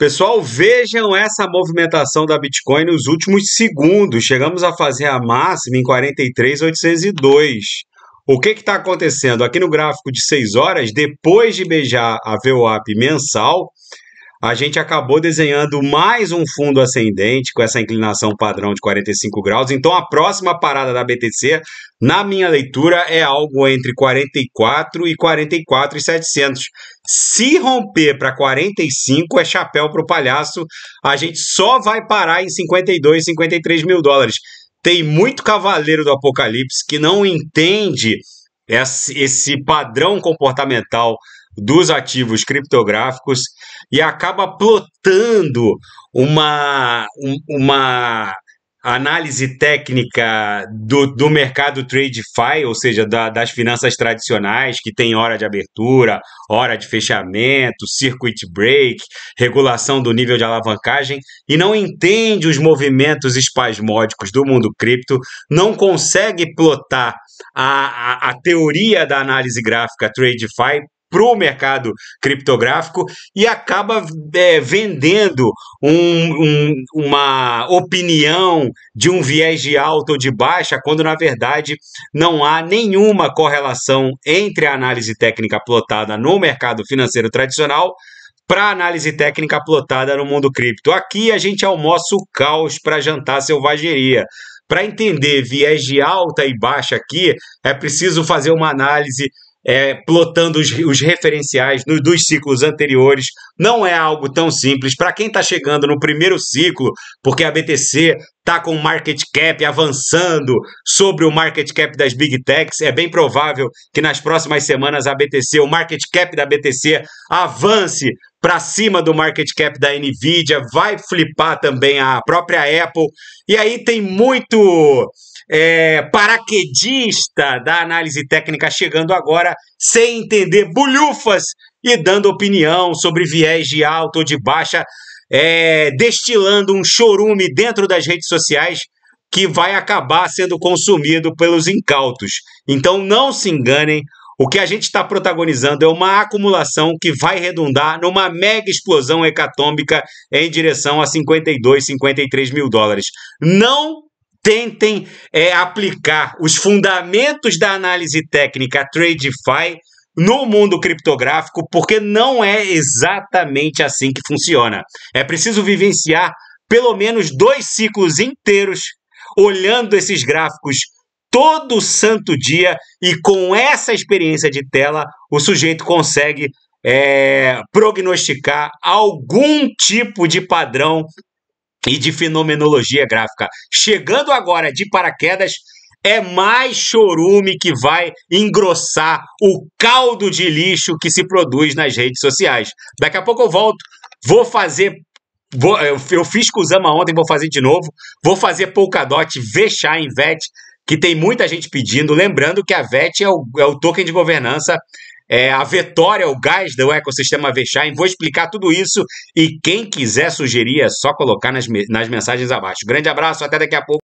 Pessoal, vejam essa movimentação da Bitcoin nos últimos segundos. Chegamos a fazer a máxima em 43,802. O que está acontecendo? Aqui no gráfico de 6 horas, depois de beijar a VWAP mensal, a gente acabou desenhando mais um fundo ascendente com essa inclinação padrão de 45 graus. Então a próxima parada da BTC, na minha leitura, é algo entre 44 e 44 e 700. Se romper para 45 é chapéu para o palhaço. A gente só vai parar em 52, 53 mil dólares. Tem muito cavaleiro do apocalipse que não entende esse padrão comportamental dos ativos criptográficos e acaba plotando uma, uma análise técnica do, do mercado TradeFi, ou seja, da, das finanças tradicionais, que tem hora de abertura, hora de fechamento, circuit break, regulação do nível de alavancagem, e não entende os movimentos espasmódicos do mundo cripto, não consegue plotar a, a, a teoria da análise gráfica TradeFi para o mercado criptográfico e acaba é, vendendo um, um, uma opinião de um viés de alta ou de baixa, quando na verdade não há nenhuma correlação entre a análise técnica plotada no mercado financeiro tradicional para análise técnica plotada no mundo cripto. Aqui a gente almoça o caos para jantar selvageria. Para entender viés de alta e baixa aqui, é preciso fazer uma análise é, plotando os, os referenciais no, dos ciclos anteriores não é algo tão simples. Para quem está chegando no primeiro ciclo, porque a BTC está com o market cap avançando sobre o market cap das big techs, é bem provável que nas próximas semanas a BTC, o market cap da BTC avance para cima do market cap da Nvidia, vai flipar também a própria Apple. E aí tem muito é, paraquedista da análise técnica chegando agora sem entender bulhufas e dando opinião sobre viés de alta ou de baixa, é, destilando um chorume dentro das redes sociais que vai acabar sendo consumido pelos incautos. Então não se enganem, o que a gente está protagonizando é uma acumulação que vai redundar numa mega explosão hecatômica em direção a 52, 53 mil dólares. Não tentem é, aplicar os fundamentos da análise técnica TradeFi no mundo criptográfico, porque não é exatamente assim que funciona. É preciso vivenciar pelo menos dois ciclos inteiros olhando esses gráficos todo santo dia e com essa experiência de tela o sujeito consegue é, prognosticar algum tipo de padrão e de fenomenologia gráfica. Chegando agora de paraquedas, é mais chorume que vai engrossar o caldo de lixo que se produz nas redes sociais. Daqui a pouco eu volto, vou fazer. Vou, eu, eu, fiz Kuzama ontem, vou fazer de novo. Vou fazer Polkadot, Vexar em VET, que tem muita gente pedindo. Lembrando que a VET é o, é o token de governança é, a Vetória, o gás do ecossistema Vexain. Vou explicar tudo isso e quem quiser sugerir é só colocar nas, nas mensagens abaixo. Grande abraço, até daqui a pouco.